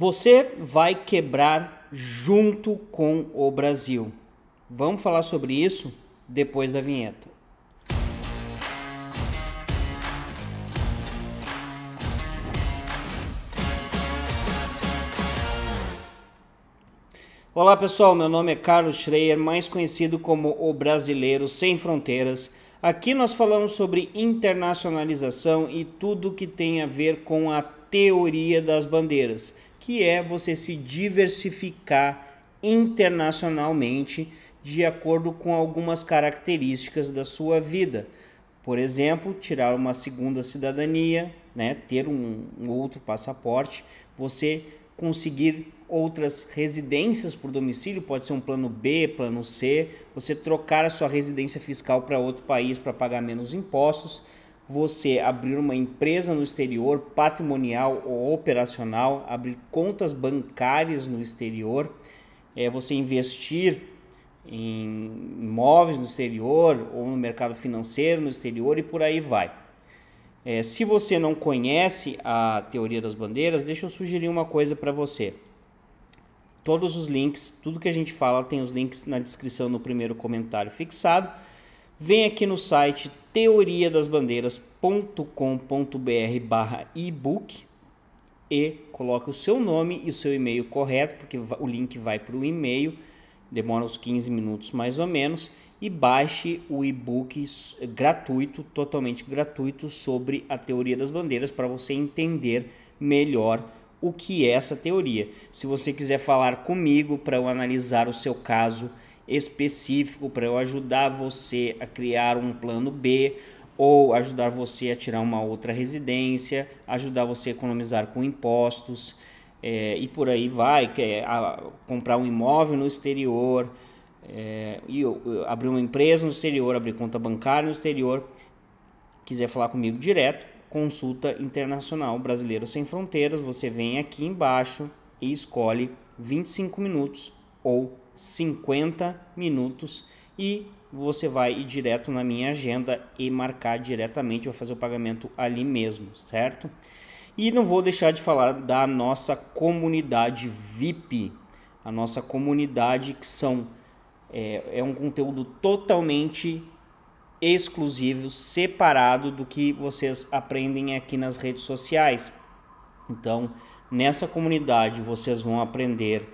Você vai quebrar junto com o Brasil. Vamos falar sobre isso depois da vinheta. Olá pessoal, meu nome é Carlos Schreier, mais conhecido como o Brasileiro Sem Fronteiras. Aqui nós falamos sobre internacionalização e tudo que tem a ver com a teoria das bandeiras que é você se diversificar internacionalmente de acordo com algumas características da sua vida. Por exemplo, tirar uma segunda cidadania, né, ter um, um outro passaporte, você conseguir outras residências por domicílio, pode ser um plano B, plano C, você trocar a sua residência fiscal para outro país para pagar menos impostos você abrir uma empresa no exterior, patrimonial ou operacional, abrir contas bancárias no exterior, é você investir em imóveis no exterior ou no mercado financeiro no exterior e por aí vai. É, se você não conhece a teoria das bandeiras, deixa eu sugerir uma coisa para você. Todos os links, tudo que a gente fala tem os links na descrição no primeiro comentário fixado vem aqui no site teoriadasbandeiras.com.br barra ebook e coloque o seu nome e o seu e-mail correto, porque o link vai para o e-mail, demora uns 15 minutos mais ou menos, e baixe o e-book gratuito, totalmente gratuito, sobre a teoria das bandeiras para você entender melhor o que é essa teoria. Se você quiser falar comigo para eu analisar o seu caso, específico para eu ajudar você a criar um plano B ou ajudar você a tirar uma outra residência, ajudar você a economizar com impostos é, e por aí vai, é, a, comprar um imóvel no exterior, é, e eu, eu abrir uma empresa no exterior, abrir conta bancária no exterior. Quiser falar comigo direto, consulta internacional Brasileiro Sem Fronteiras. Você vem aqui embaixo e escolhe 25 minutos ou 50 minutos e você vai ir direto na minha agenda e marcar diretamente, vou fazer o pagamento ali mesmo, certo? E não vou deixar de falar da nossa comunidade VIP, a nossa comunidade que são é, é um conteúdo totalmente exclusivo, separado do que vocês aprendem aqui nas redes sociais. Então, nessa comunidade vocês vão aprender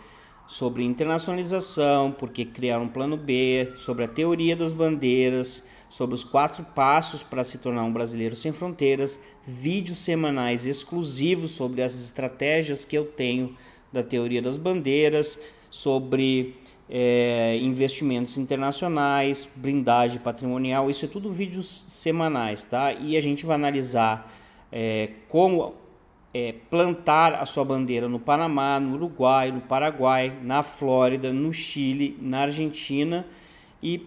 sobre internacionalização, porque criar um plano B, sobre a teoria das bandeiras, sobre os quatro passos para se tornar um brasileiro sem fronteiras, vídeos semanais exclusivos sobre as estratégias que eu tenho da teoria das bandeiras, sobre é, investimentos internacionais, blindagem patrimonial, isso é tudo vídeos semanais, tá? E a gente vai analisar é, como é, plantar a sua bandeira no Panamá, no Uruguai, no Paraguai, na Flórida, no Chile, na Argentina e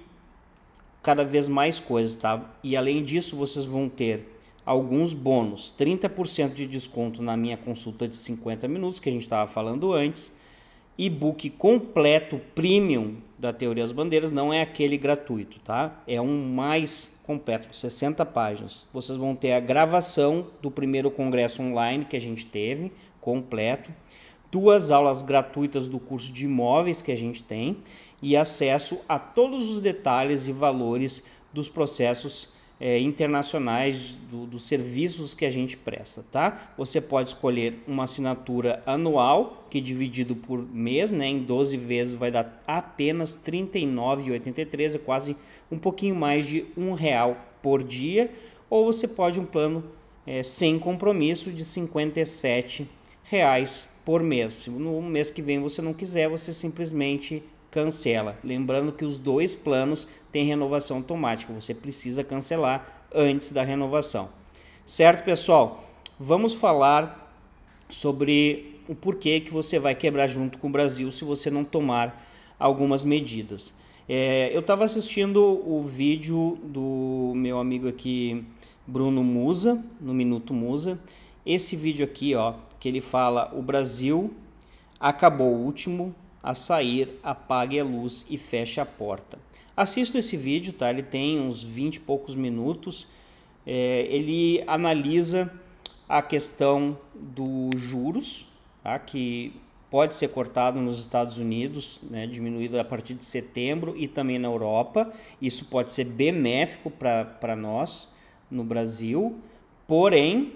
cada vez mais coisas, tá? E além disso, vocês vão ter alguns bônus, 30% de desconto na minha consulta de 50 minutos que a gente estava falando antes, e-book completo premium da Teoria das Bandeiras, não é aquele gratuito, tá? É um mais completo de 60 páginas. Vocês vão ter a gravação do primeiro congresso online que a gente teve, completo, duas aulas gratuitas do curso de imóveis que a gente tem e acesso a todos os detalhes e valores dos processos é, internacionais do, dos serviços que a gente presta, tá? Você pode escolher uma assinatura anual, que dividido por mês, né, em 12 vezes vai dar apenas R$ 39,83, é quase um pouquinho mais de um real por dia, ou você pode um plano é, sem compromisso de R$ 57,00 reais por mês. no mês que vem você não quiser, você simplesmente cancela. Lembrando que os dois planos têm renovação automática, você precisa cancelar antes da renovação. Certo, pessoal? Vamos falar sobre o porquê que você vai quebrar junto com o Brasil se você não tomar algumas medidas. É, eu estava assistindo o vídeo do meu amigo aqui, Bruno Musa, no Minuto Musa. Esse vídeo aqui, ó, que ele fala: o Brasil acabou o último, a sair, apague a luz e feche a porta. Assista esse vídeo, tá? Ele tem uns 20 e poucos minutos. É, ele analisa a questão dos juros, tá? que pode ser cortado nos Estados Unidos, né? diminuído a partir de setembro e também na Europa. Isso pode ser benéfico para nós no Brasil, porém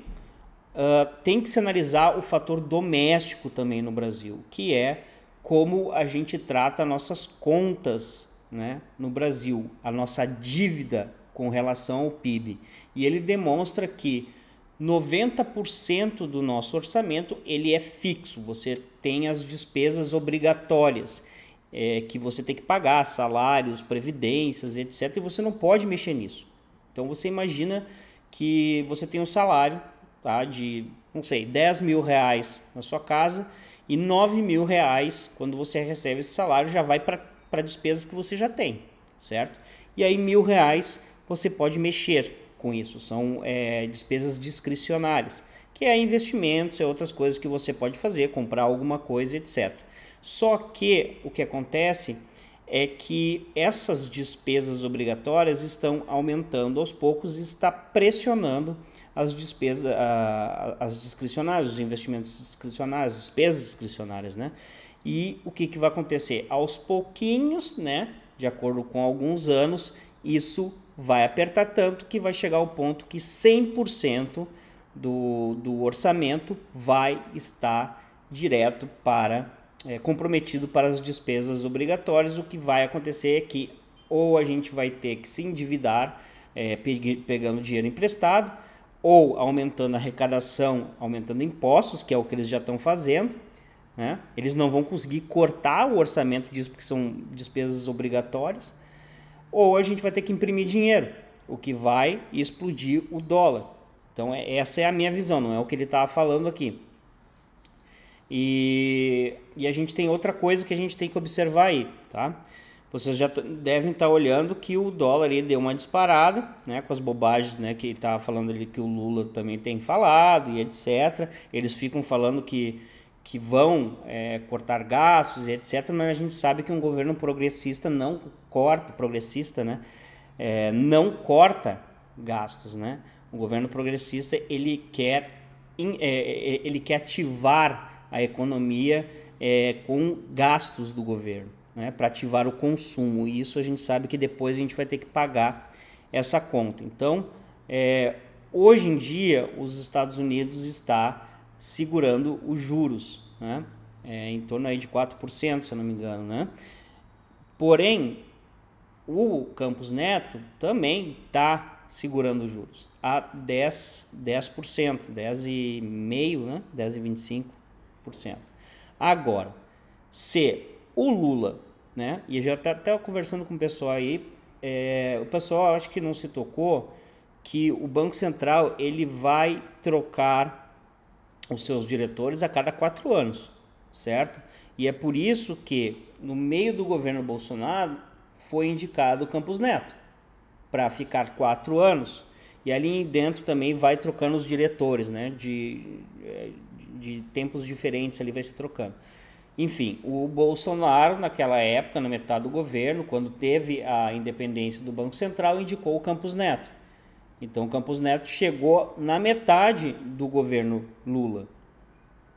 uh, tem que se analisar o fator doméstico também no Brasil, que é como a gente trata nossas contas né, no Brasil, a nossa dívida com relação ao PIB. E ele demonstra que 90% do nosso orçamento ele é fixo, você tem as despesas obrigatórias. É, que você tem que pagar salários, previdências, etc. E você não pode mexer nisso. Então você imagina que você tem um salário tá, de, não sei, 10 mil reais na sua casa e 9 mil reais, quando você recebe esse salário, já vai para despesas que você já tem, certo? E aí mil reais você pode mexer com isso, são é, despesas discricionárias, que é investimentos, é outras coisas que você pode fazer, comprar alguma coisa, etc. Só que o que acontece é que essas despesas obrigatórias estão aumentando aos poucos e está pressionando as despesas, as discricionárias, os investimentos discricionários, despesas discricionárias, né? E o que, que vai acontecer? Aos pouquinhos, né? De acordo com alguns anos, isso vai apertar tanto que vai chegar ao ponto que 100% do, do orçamento vai estar direto para é, comprometido para as despesas obrigatórias, o que vai acontecer é que ou a gente vai ter que se endividar é, pegando dinheiro emprestado, ou aumentando a arrecadação, aumentando impostos, que é o que eles já estão fazendo. Né? Eles não vão conseguir cortar o orçamento disso, porque são despesas obrigatórias. Ou a gente vai ter que imprimir dinheiro, o que vai explodir o dólar. Então, é, essa é a minha visão, não é o que ele estava falando aqui. E, e a gente tem outra coisa que a gente tem que observar aí, tá? Vocês já devem estar tá olhando que o dólar ele deu uma disparada, né? Com as bobagens, né? Que ele tá falando ali que o Lula também tem falado e etc. Eles ficam falando que que vão é, cortar gastos e etc. Mas a gente sabe que um governo progressista não corta, progressista, né? É, não corta gastos, né? O governo progressista ele quer é, é, ele quer ativar a economia é, com gastos do governo, né, para ativar o consumo. E isso a gente sabe que depois a gente vai ter que pagar essa conta. Então, é, hoje em dia, os Estados Unidos está segurando os juros, né, é, em torno aí de 4%, se eu não me engano. Né? Porém, o Campos Neto também está segurando os juros a 10, 10%, 10,5%, né? 10,25%. Agora, se o Lula, né, e eu já estava tá conversando com o pessoal aí, é, o pessoal acho que não se tocou que o Banco Central ele vai trocar os seus diretores a cada quatro anos, certo? E é por isso que no meio do governo Bolsonaro foi indicado o Campos Neto para ficar quatro anos. E ali dentro também vai trocando os diretores, né? De, é, de tempos diferentes ali vai se trocando. Enfim, o Bolsonaro, naquela época, na metade do governo, quando teve a independência do Banco Central, indicou o Campos Neto. Então, o Campos Neto chegou na metade do governo Lula,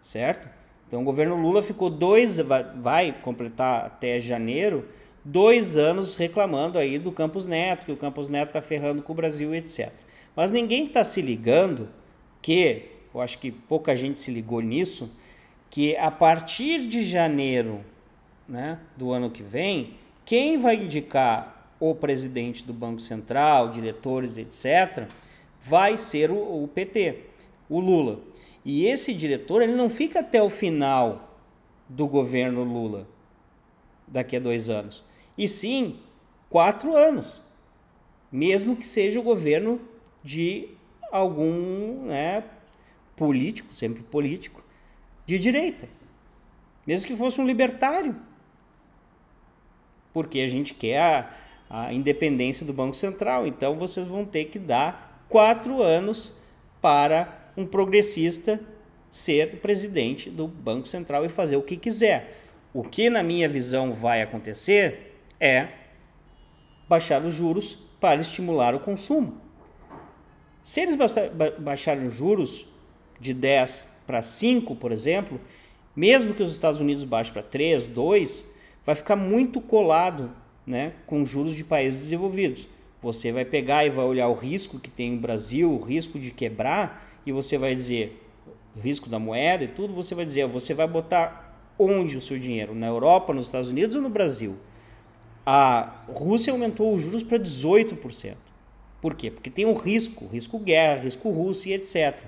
certo? Então, o governo Lula ficou dois, vai completar até janeiro, dois anos reclamando aí do Campos Neto, que o Campos Neto está ferrando com o Brasil, etc. Mas ninguém está se ligando que eu acho que pouca gente se ligou nisso, que a partir de janeiro né, do ano que vem, quem vai indicar o presidente do Banco Central, diretores, etc., vai ser o, o PT, o Lula. E esse diretor ele não fica até o final do governo Lula, daqui a dois anos, e sim quatro anos, mesmo que seja o governo de algum né, político, sempre político, de direita. Mesmo que fosse um libertário. Porque a gente quer a, a independência do Banco Central. Então vocês vão ter que dar quatro anos para um progressista ser presidente do Banco Central e fazer o que quiser. O que, na minha visão, vai acontecer é baixar os juros para estimular o consumo. Se eles baixarem os juros, de 10 para 5, por exemplo, mesmo que os Estados Unidos baixem para 3, 2, vai ficar muito colado né, com juros de países desenvolvidos. Você vai pegar e vai olhar o risco que tem o Brasil, o risco de quebrar, e você vai dizer, o risco da moeda e tudo, você vai dizer, você vai botar onde o seu dinheiro? Na Europa, nos Estados Unidos ou no Brasil? A Rússia aumentou os juros para 18%. Por quê? Porque tem um risco, risco guerra, risco Rússia, etc.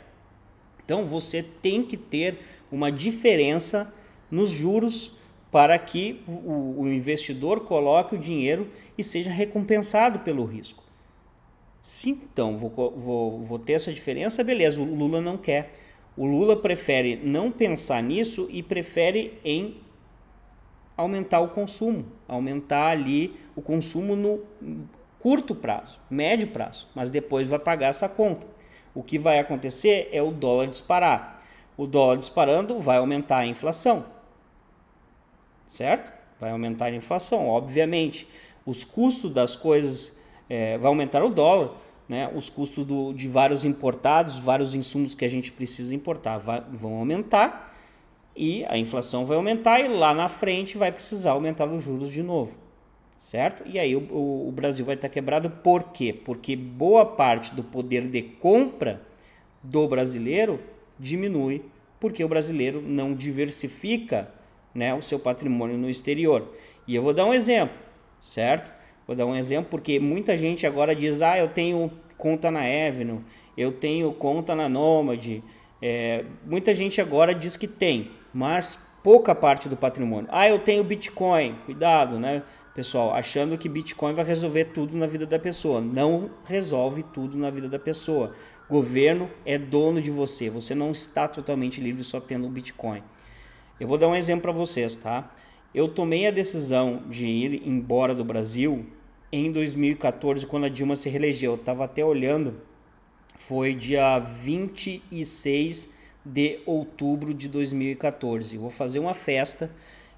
Então você tem que ter uma diferença nos juros para que o, o investidor coloque o dinheiro e seja recompensado pelo risco. Se então vou, vou, vou ter essa diferença, beleza, o Lula não quer. O Lula prefere não pensar nisso e prefere em aumentar o consumo, aumentar ali o consumo no curto prazo, médio prazo, mas depois vai pagar essa conta o que vai acontecer é o dólar disparar. O dólar disparando vai aumentar a inflação. Certo? Vai aumentar a inflação, obviamente. Os custos das coisas é, vai aumentar o dólar, né? Os custos do, de vários importados, vários insumos que a gente precisa importar vai, vão aumentar e a inflação vai aumentar e lá na frente vai precisar aumentar os juros de novo certo? E aí o, o, o Brasil vai estar tá quebrado por quê? Porque boa parte do poder de compra do brasileiro diminui, porque o brasileiro não diversifica né, o seu patrimônio no exterior. E eu vou dar um exemplo, certo? Vou dar um exemplo porque muita gente agora diz: ah, eu tenho conta na Evno, eu tenho conta na Nomad. É, muita gente agora diz que tem, mas pouca parte do patrimônio. Ah, eu tenho Bitcoin, cuidado, né? pessoal, achando que Bitcoin vai resolver tudo na vida da pessoa. Não resolve tudo na vida da pessoa. Governo é dono de você. Você não está totalmente livre só tendo o Bitcoin. Eu vou dar um exemplo para vocês, tá? Eu tomei a decisão de ir embora do Brasil em 2014, quando a Dilma se reelegeu. Eu estava até olhando, foi dia 26 de outubro de 2014. Eu vou fazer uma festa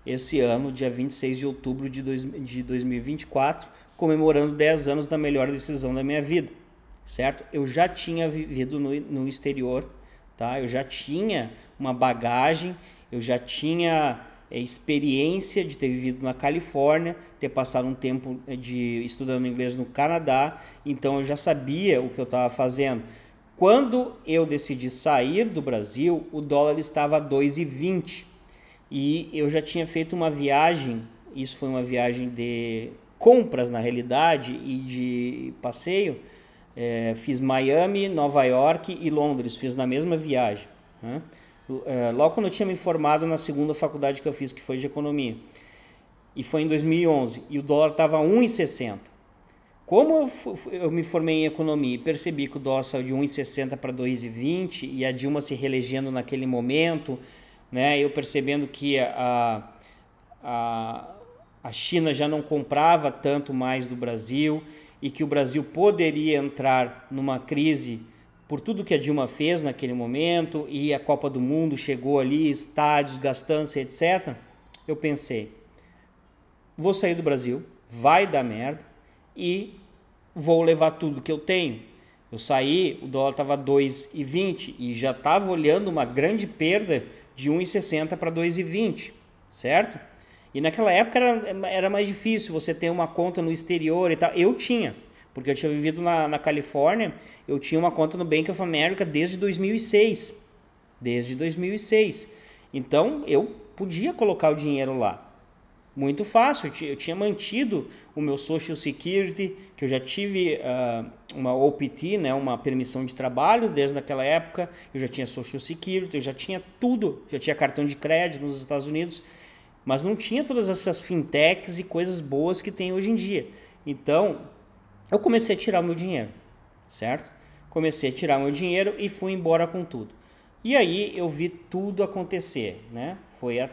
esse ano, dia 26 de outubro de, dois, de 2024, comemorando 10 anos da melhor decisão da minha vida, certo? Eu já tinha vivido no, no exterior, tá? Eu já tinha uma bagagem, eu já tinha é, experiência de ter vivido na Califórnia, ter passado um tempo eh, de estudando inglês no Canadá, então eu já sabia o que eu estava fazendo. Quando eu decidi sair do Brasil, o dólar estava 2,20 e eu já tinha feito uma viagem, isso foi uma viagem de compras na realidade e de passeio. É, fiz Miami, Nova York e Londres, fiz na mesma viagem. Né? É, logo quando eu tinha me formado na segunda faculdade que eu fiz, que foi de economia, e foi em 2011, e o dólar estava 1,60. Como eu, eu, me formei em economia e percebi que o dólar saiu de 1,60 para 2,20 e a Dilma se reelegendo naquele momento, né? Eu percebendo que a, a, a China já não comprava tanto mais do Brasil e que o Brasil poderia entrar numa crise por tudo que a Dilma fez naquele momento e a Copa do Mundo chegou ali, estádios, gastança, etc. Eu pensei, vou sair do Brasil, vai dar merda e vou levar tudo que eu tenho. Eu saí, o dólar estava 2,20 e já estava olhando uma grande perda de 1,60 para 2,20, certo? E naquela época era, era mais difícil você ter uma conta no exterior e tal. Eu tinha, porque eu tinha vivido na, na Califórnia, eu tinha uma conta no Bank of America desde 2006. Desde 2006. Então eu podia colocar o dinheiro lá muito fácil. Eu tinha mantido o meu Social Security, que eu já tive uh, uma OPT, né, uma permissão de trabalho desde aquela época. Eu já tinha Social Security, eu já tinha tudo. Já tinha cartão de crédito nos Estados Unidos, mas não tinha todas essas fintechs e coisas boas que tem hoje em dia. Então, eu comecei a tirar meu dinheiro, certo? Comecei a tirar meu dinheiro e fui embora com tudo. E aí eu vi tudo acontecer, né? Foi a,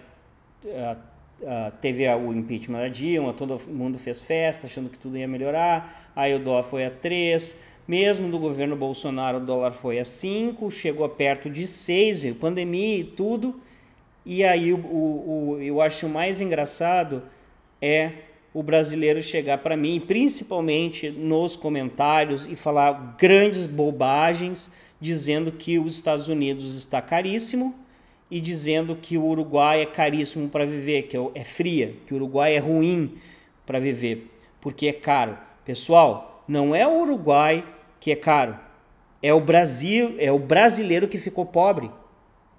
a Uh, teve o impeachment da Dilma, todo mundo fez festa, achando que tudo ia melhorar. Aí o dólar foi a 3. Mesmo do governo Bolsonaro, o dólar foi a 5, chegou a perto de 6, veio pandemia e tudo. E aí o, o, o eu acho mais engraçado é o brasileiro chegar para mim, principalmente nos comentários, e falar grandes bobagens, dizendo que os Estados Unidos está caríssimo, e dizendo que o Uruguai é caríssimo para viver, que é, é fria, que o Uruguai é ruim para viver, porque é caro. Pessoal, não é o Uruguai que é caro, é o Brasil, é o brasileiro que ficou pobre,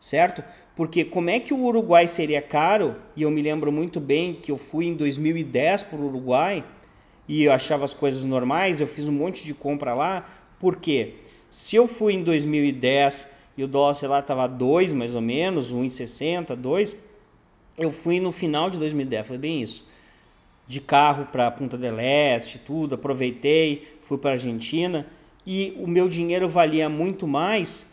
certo? Porque como é que o Uruguai seria caro? E eu me lembro muito bem que eu fui em 2010 para o Uruguai e eu achava as coisas normais, eu fiz um monte de compra lá. Por quê? Se eu fui em 2010 e o dólar, sei lá, estava 2 mais ou menos, 1,60, 2. Eu fui no final de 2010, foi bem isso. De carro para Punta del Este, tudo, aproveitei, fui para Argentina e o meu dinheiro valia muito mais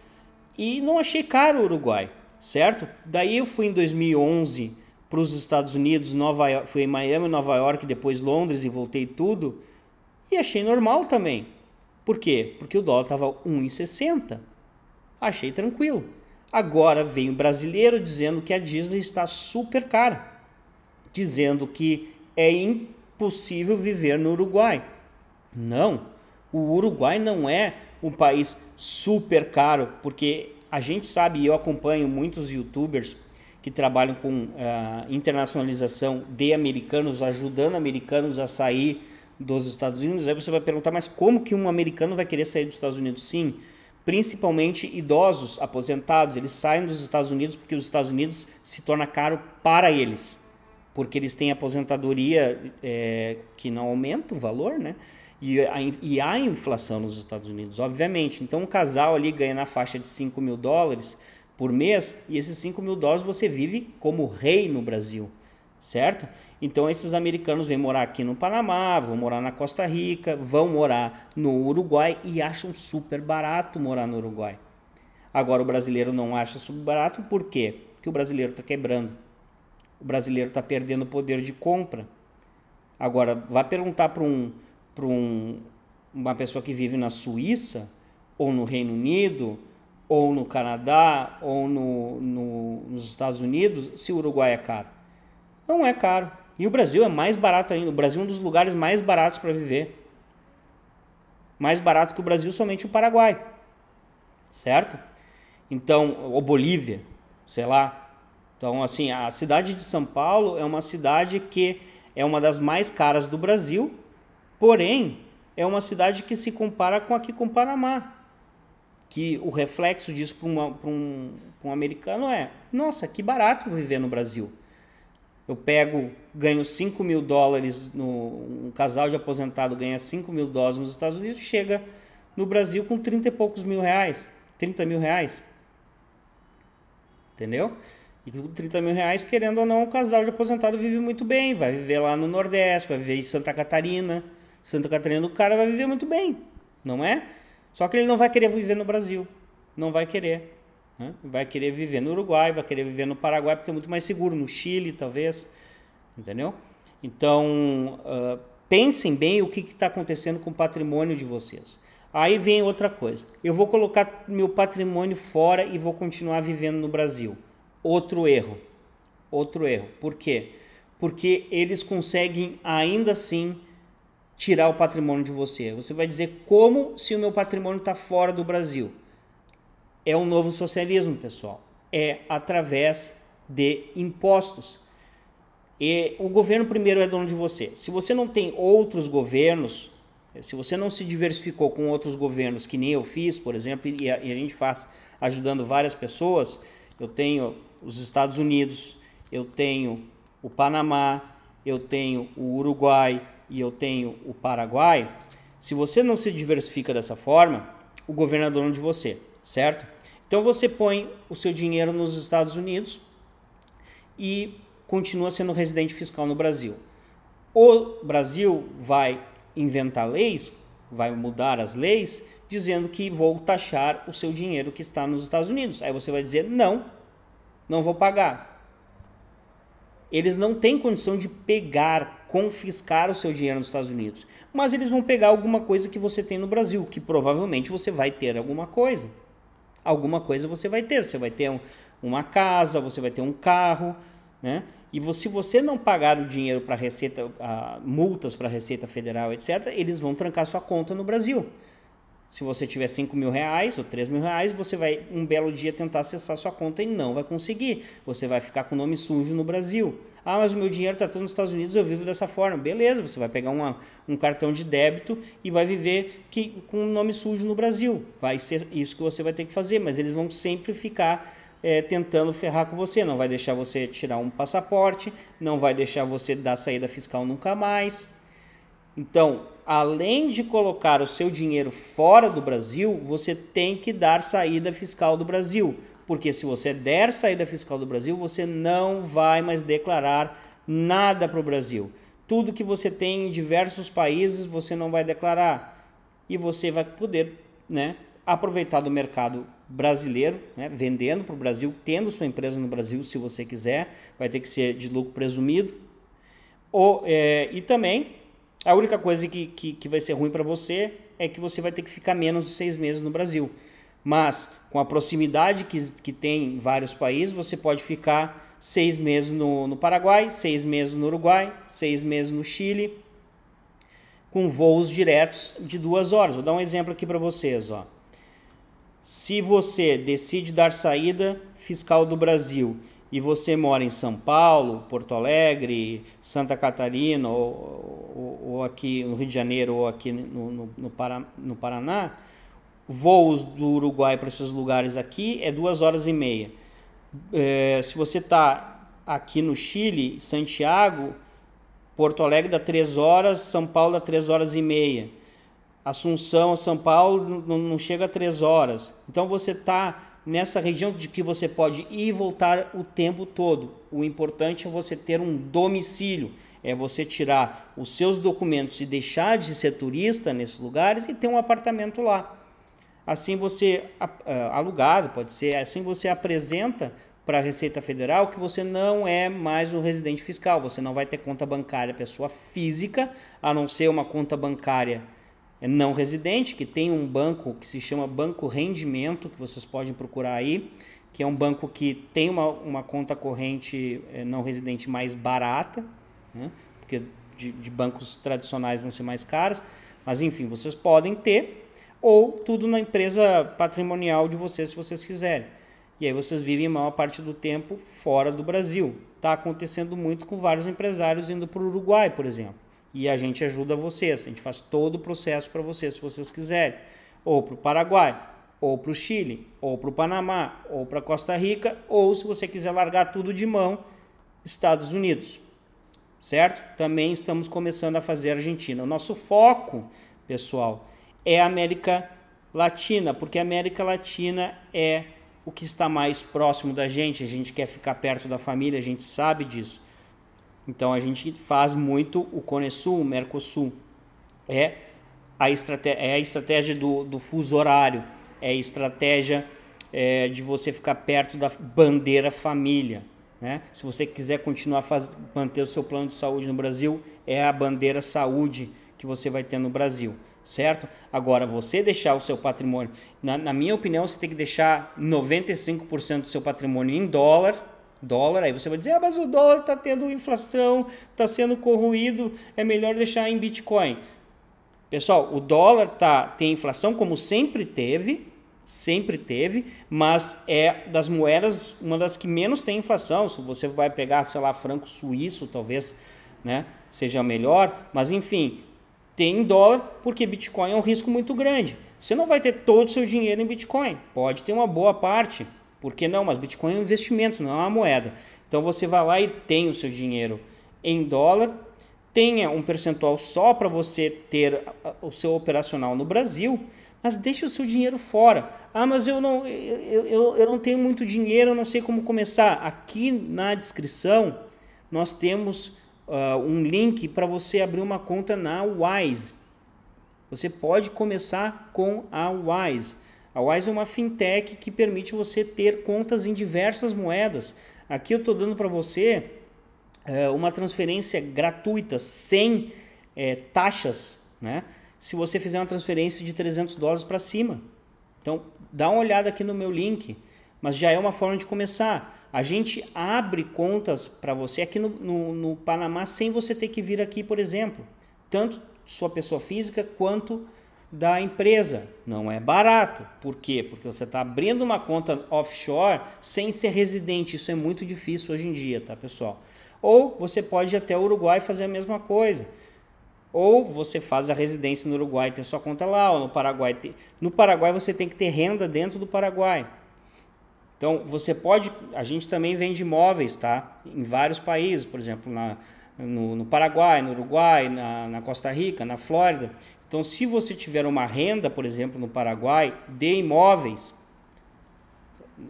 e não achei caro o Uruguai, certo? Daí eu fui em 2011 para os Estados Unidos, Nova York, fui em Miami, Nova York, depois Londres e voltei tudo e achei normal também. Por quê? Porque o dólar estava 1,60 achei tranquilo. Agora vem o brasileiro dizendo que a Disney está super cara, dizendo que é impossível viver no Uruguai. Não, o Uruguai não é um país super caro, porque a gente sabe, e eu acompanho muitos youtubers que trabalham com uh, internacionalização de americanos, ajudando americanos a sair dos Estados Unidos. Aí você vai perguntar, mas como que um americano vai querer sair dos Estados Unidos? Sim, principalmente idosos, aposentados, eles saem dos Estados Unidos porque os Estados Unidos se torna caro para eles, porque eles têm aposentadoria é, que não aumenta o valor, né? E, a, e há inflação nos Estados Unidos, obviamente. Então, um casal ali ganha na faixa de 5 mil dólares por mês, e esses 5 mil dólares você vive como rei no Brasil certo? Então esses americanos vêm morar aqui no Panamá, vão morar na Costa Rica, vão morar no Uruguai e acham super barato morar no Uruguai. Agora o brasileiro não acha super barato por quê? Porque o brasileiro está quebrando. O brasileiro está perdendo o poder de compra. Agora, vai perguntar para um, um, uma pessoa que vive na Suíça, ou no Reino Unido, ou no Canadá, ou no, no, nos Estados Unidos, se o Uruguai é caro. Não é caro. E o Brasil é mais barato ainda. O Brasil é um dos lugares mais baratos para viver. Mais barato que o Brasil, somente o Paraguai. Certo? Então, ou Bolívia, sei lá. Então, assim, a cidade de São Paulo é uma cidade que é uma das mais caras do Brasil, porém, é uma cidade que se compara com aqui com Panamá. Que o reflexo disso para um, um, um americano é: nossa, que barato viver no Brasil eu pego, ganho 5 mil dólares, no, um casal de aposentado ganha 5 mil dólares nos Estados Unidos, chega no Brasil com 30 e poucos mil reais, 30 mil reais. Entendeu? E com 30 mil reais, querendo ou não, o casal de aposentado vive muito bem, vai viver lá no Nordeste, vai viver em Santa Catarina. Santa Catarina, o cara vai viver muito bem, não é? Só que ele não vai querer viver no Brasil, não vai querer. Né? Vai querer viver no Uruguai, vai querer viver no Paraguai, porque é muito mais seguro, no Chile, talvez. Entendeu? Então, uh, pensem bem o que está acontecendo com o patrimônio de vocês. Aí vem outra coisa. Eu vou colocar meu patrimônio fora e vou continuar vivendo no Brasil. Outro erro. Outro erro. Por quê? Porque eles conseguem ainda assim tirar o patrimônio de você. Você vai dizer como se o meu patrimônio está fora do Brasil é um novo socialismo, pessoal. É através de impostos. E o governo primeiro é dono de você. Se você não tem outros governos, se você não se diversificou com outros governos, que nem eu fiz, por exemplo, e a, e a gente faz ajudando várias pessoas, eu tenho os Estados Unidos, eu tenho o Panamá, eu tenho o Uruguai e eu tenho o Paraguai. Se você não se diversifica dessa forma, o governo é dono de você, certo? Então você põe o seu dinheiro nos Estados Unidos e continua sendo residente fiscal no Brasil. O Brasil vai inventar leis, vai mudar as leis, dizendo que vou taxar o seu dinheiro que está nos Estados Unidos. Aí você vai dizer: não, não vou pagar. Eles não têm condição de pegar, confiscar o seu dinheiro nos Estados Unidos. Mas eles vão pegar alguma coisa que você tem no Brasil, que provavelmente você vai ter alguma coisa alguma coisa você vai ter. Você vai ter um, uma casa, você vai ter um carro, né? E se você não pagar o dinheiro para receita, multas para a Receita Federal, etc., eles vão trancar sua conta no Brasil. Se você tiver 5 mil reais ou 3 mil reais, você vai um belo dia tentar acessar sua conta e não vai conseguir. Você vai ficar com o nome sujo no Brasil. Ah, mas o meu dinheiro está todo nos Estados Unidos, eu vivo dessa forma. Beleza, você vai pegar uma, um cartão de débito e vai viver que, com o nome sujo no Brasil. Vai ser isso que você vai ter que fazer, mas eles vão sempre ficar é, tentando ferrar com você. Não vai deixar você tirar um passaporte, não vai deixar você dar saída fiscal nunca mais. Então, além de colocar o seu dinheiro fora do Brasil, você tem que dar saída fiscal do Brasil. Porque se você der saída fiscal do Brasil, você não vai mais declarar nada para o Brasil. Tudo que você tem em diversos países, você não vai declarar. E você vai poder né, aproveitar do mercado brasileiro, né, vendendo para o Brasil, tendo sua empresa no Brasil, se você quiser, vai ter que ser de lucro presumido. Ou, é, e também a única coisa que, que, que vai ser ruim para você é que você vai ter que ficar menos de seis meses no Brasil. Mas, com a proximidade que, que tem em vários países, você pode ficar seis meses no, no Paraguai, seis meses no Uruguai, seis meses no Chile, com voos diretos de duas horas. Vou dar um exemplo aqui para vocês. Ó. Se você decide dar saída fiscal do Brasil e você mora em São Paulo, Porto Alegre, Santa Catarina, ou, ou, ou aqui no Rio de Janeiro, ou aqui no, no, no, Paraná, voos do Uruguai para esses lugares aqui é duas horas e meia. É, se você está aqui no Chile, Santiago, Porto Alegre dá três horas, São Paulo dá três horas e meia. Assunção, São Paulo não, não chega a três horas. Então você está nessa região de que você pode ir e voltar o tempo todo. O importante é você ter um domicílio, é você tirar os seus documentos e deixar de ser turista nesses lugares e ter um apartamento lá. Assim você alugado, pode ser, assim você apresenta para a Receita Federal que você não é mais um residente fiscal, você não vai ter conta bancária pessoa física, a não ser uma conta bancária é não residente, que tem um banco que se chama Banco Rendimento, que vocês podem procurar aí, que é um banco que tem uma, uma conta corrente é, não residente mais barata, né? porque de, de bancos tradicionais vão ser mais caros, mas enfim, vocês podem ter, ou tudo na empresa patrimonial de vocês, se vocês quiserem. E aí vocês vivem a maior parte do tempo fora do Brasil. Está acontecendo muito com vários empresários indo para o Uruguai, por exemplo. E a gente ajuda vocês, a gente faz todo o processo para vocês, se vocês quiserem. Ou para o Paraguai, ou para o Chile, ou para o Panamá, ou para Costa Rica, ou se você quiser largar tudo de mão, Estados Unidos. Certo? Também estamos começando a fazer Argentina. O nosso foco, pessoal, é a América Latina, porque a América Latina é o que está mais próximo da gente, a gente quer ficar perto da família, a gente sabe disso. Então a gente faz muito o Conesul, o Mercosul. É a estratégia, é a estratégia do, do fuso horário, é a estratégia é, de você ficar perto da bandeira família. Né? Se você quiser continuar faz, manter o seu plano de saúde no Brasil, é a bandeira saúde que você vai ter no Brasil, certo? Agora, você deixar o seu patrimônio, na, na minha opinião, você tem que deixar 95% do seu patrimônio em dólar dólar. Aí você vai dizer, ah, mas o dólar está tendo inflação, está sendo corroído, é melhor deixar em Bitcoin. Pessoal, o dólar tá, tem inflação como sempre teve, sempre teve, mas é das moedas uma das que menos tem inflação. Se você vai pegar, sei lá, franco suíço, talvez, né, seja melhor, mas enfim, tem dólar porque Bitcoin é um risco muito grande. Você não vai ter todo o seu dinheiro em Bitcoin, pode ter uma boa parte, porque não, mas Bitcoin é um investimento, não é uma moeda. Então você vai lá e tem o seu dinheiro em dólar, tenha um percentual só para você ter o seu operacional no Brasil, mas deixe o seu dinheiro fora. Ah, mas eu não, eu, eu, eu não tenho muito dinheiro, eu não sei como começar. Aqui na descrição nós temos uh, um link para você abrir uma conta na Wise. Você pode começar com a Wise. A Wise é uma fintech que permite você ter contas em diversas moedas. Aqui eu estou dando para você é, uma transferência gratuita, sem é, taxas, né? se você fizer uma transferência de 300 dólares para cima. Então, dá uma olhada aqui no meu link, mas já é uma forma de começar. A gente abre contas para você aqui no, no, no Panamá sem você ter que vir aqui, por exemplo. Tanto sua pessoa física quanto da empresa. Não é barato. Por quê? Porque você está abrindo uma conta offshore sem ser residente. Isso é muito difícil hoje em dia, tá, pessoal? Ou você pode ir até o Uruguai fazer a mesma coisa. Ou você faz a residência no Uruguai e tem sua conta lá, ou no Paraguai. No Paraguai você tem que ter renda dentro do Paraguai. Então você pode. A gente também vende imóveis, tá? Em vários países, por exemplo, na, no, no, Paraguai, no Uruguai, na, na, Costa Rica, na Flórida. Então, se você tiver uma renda, por exemplo, no Paraguai, de imóveis,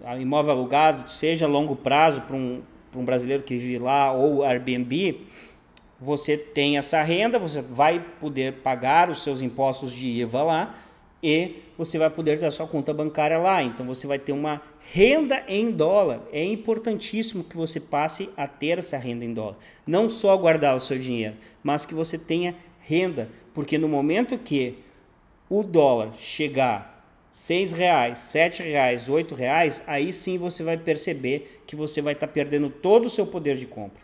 ah, imóvel alugado, seja a longo prazo para um, um brasileiro que vive lá ou Airbnb, você tem essa renda, você vai poder pagar os seus impostos de IVA lá e você vai poder ter a sua conta bancária lá. Então você vai ter uma renda em dólar. É importantíssimo que você passe a ter essa renda em dólar. Não só guardar o seu dinheiro, mas que você tenha renda, porque no momento que o dólar chegar seis reais, sete reais, oito reais, aí sim você vai perceber que você vai estar tá perdendo todo o seu poder de compra,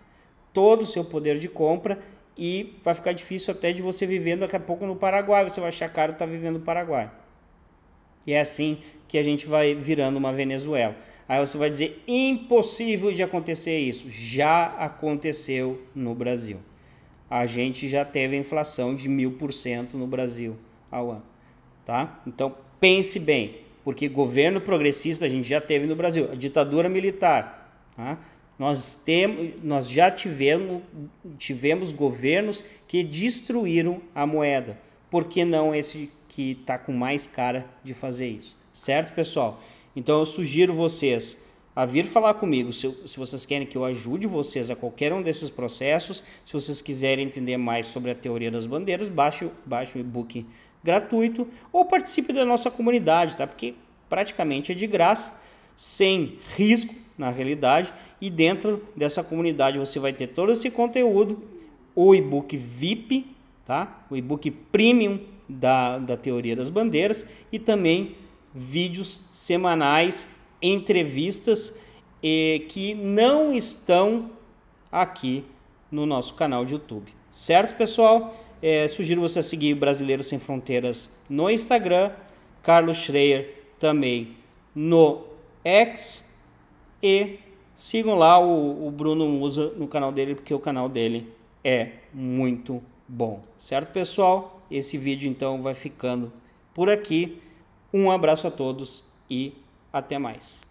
todo o seu poder de compra e vai ficar difícil até de você vivendo daqui a pouco no Paraguai, você vai achar caro estar tá vivendo no Paraguai. E é assim que a gente vai virando uma Venezuela. Aí você vai dizer impossível de acontecer isso. Já aconteceu no Brasil a gente já teve inflação de mil por cento no Brasil ao ano, tá? Então pense bem, porque governo progressista a gente já teve no Brasil, a ditadura militar, tá? Nós, temos, nós já tivemos, tivemos governos que destruíram a moeda. Por que não esse que está com mais cara de fazer isso? Certo, pessoal? Então eu sugiro vocês a vir falar comigo se, se vocês querem que eu ajude vocês a qualquer um desses processos. Se vocês quiserem entender mais sobre a teoria das bandeiras, baixe, baixe o e-book gratuito ou participe da nossa comunidade, tá? Porque praticamente é de graça, sem risco na realidade, e dentro dessa comunidade você vai ter todo esse conteúdo, o e-book VIP, tá? O e-book premium da, da teoria das bandeiras e também vídeos semanais entrevistas que não estão aqui no nosso canal de YouTube. Certo, pessoal? É, sugiro você seguir Brasileiros Sem Fronteiras no Instagram, Carlos Schreier também no X e sigam lá o, o Bruno Musa no canal dele, porque o canal dele é muito bom. Certo, pessoal? Esse vídeo então vai ficando por aqui. Um abraço a todos e até mais.